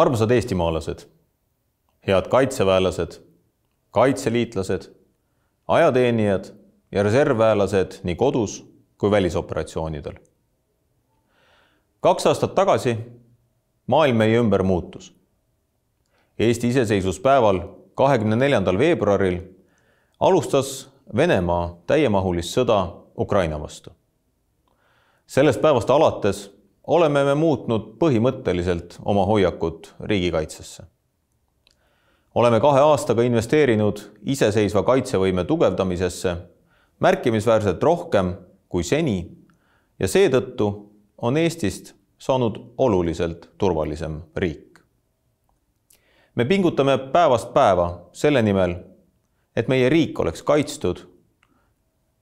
armsad eestimaalased, head kaitseväelased, kaitseliitlased, ajateenijad ja reservväelased nii kodus kui välisoperatsioonidel. kaks aastat tagasi maailm meie ümber muutus. Eesti iseseisvuspäeval, kahekümne neljandal veebruaril alustas Venemaa täiemahulist sõda Ukraina vastu. sellest päevast alates oleme me muutnud põhimõtteliselt oma hoiakut riigikaitsesse. oleme kahe aastaga investeerinud iseseisva kaitsevõime tugevdamisesse märkimisväärselt rohkem kui seni ja seetõttu on Eestist saanud oluliselt turvalisem riik. me pingutame päevast päeva selle nimel, et meie riik oleks kaitstud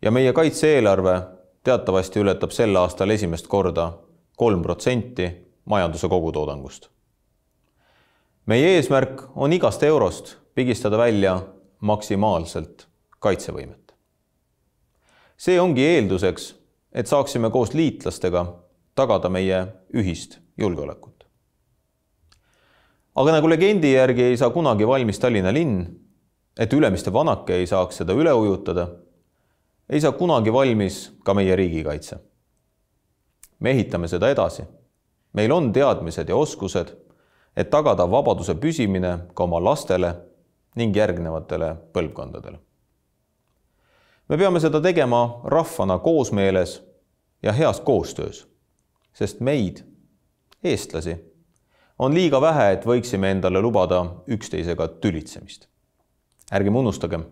ja meie kaitse-eelarve teatavasti ületab sel aastal esimest korda kolm protsenti majanduse kogutoodangust. meie eesmärk on igast eurost pigistada välja maksimaalselt kaitsevõimet. see ongi eelduseks, et saaksime koos liitlastega tagada meie ühist julgeolekut. aga nagu legendi järgi ei saa kunagi valmis Tallinna linn, et Ülemiste vanake ei saaks seda üle ujutada, ei saa kunagi valmis ka meie riigikaitse me ehitame seda edasi. meil on teadmised ja oskused, et tagada vabaduse püsimine ka oma lastele ning järgnevatele põlvkondadele. me peame seda tegema rahvana koosmeeles ja heas koostöös, sest meid, eestlasi, on liiga vähe, et võiksime endale lubada üksteisega tülitsemist. ärgem unustagem,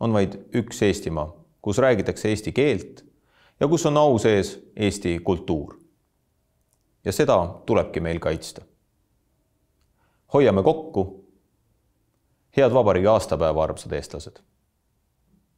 on vaid üks Eestimaa, kus räägitakse eesti keelt ja kus on au sees Eesti kultuur. ja seda tulebki meil kaitsta. hoiame kokku. head vabariigi aastapäeva, armsad eestlased